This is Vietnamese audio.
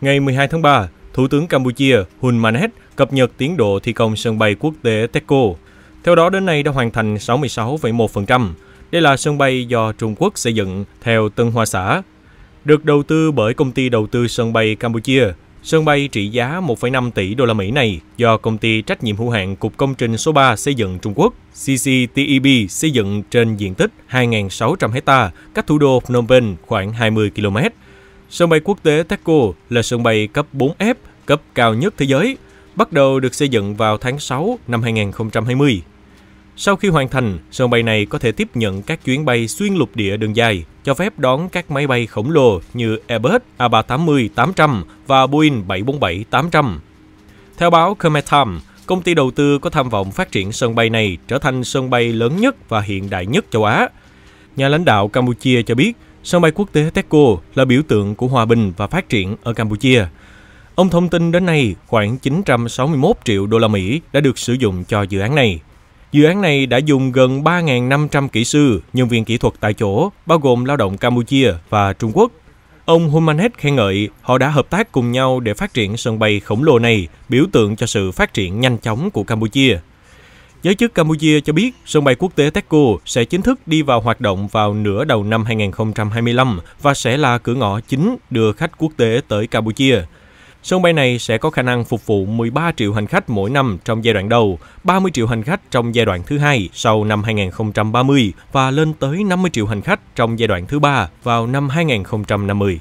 Ngày 12 tháng 3, Thủ tướng Campuchia Hun Manet cập nhật tiến độ thi công sân bay quốc tế Teco. Theo đó, đến nay đã hoàn thành 66,1%. Đây là sân bay do Trung Quốc xây dựng theo Tân Hoa Xã. Được đầu tư bởi công ty đầu tư sân bay Campuchia, sân bay trị giá 1,5 tỷ đô la Mỹ này do công ty trách nhiệm hữu hạn Cục Công trình số 3 xây dựng Trung Quốc CCTEB xây dựng trên diện tích 2.600 hecta cách thủ đô Phnom Penh khoảng 20 km Sân bay quốc tế Teco là sân bay cấp 4F, cấp cao nhất thế giới, bắt đầu được xây dựng vào tháng 6 năm 2020. Sau khi hoàn thành, sân bay này có thể tiếp nhận các chuyến bay xuyên lục địa đường dài, cho phép đón các máy bay khổng lồ như Airbus A380-800 và Boeing 747-800. Theo báo Khmer công ty đầu tư có tham vọng phát triển sân bay này trở thành sân bay lớn nhất và hiện đại nhất châu Á. Nhà lãnh đạo Campuchia cho biết sân bay quốc tế Teco là biểu tượng của hòa bình và phát triển ở Campuchia. Ông thông tin đến nay khoảng 961 triệu đô la Mỹ đã được sử dụng cho dự án này. Dự án này đã dùng gần 3.500 kỹ sư, nhân viên kỹ thuật tại chỗ, bao gồm lao động Campuchia và Trung Quốc. Ông Humanet khen ngợi họ đã hợp tác cùng nhau để phát triển sân bay khổng lồ này, biểu tượng cho sự phát triển nhanh chóng của Campuchia. Giới chức Campuchia cho biết sân bay quốc tế Teco sẽ chính thức đi vào hoạt động vào nửa đầu năm 2025 và sẽ là cửa ngõ chính đưa khách quốc tế tới Campuchia. Sân bay này sẽ có khả năng phục vụ 13 triệu hành khách mỗi năm trong giai đoạn đầu, 30 triệu hành khách trong giai đoạn thứ hai sau năm 2030 và lên tới 50 triệu hành khách trong giai đoạn thứ ba vào năm 2050.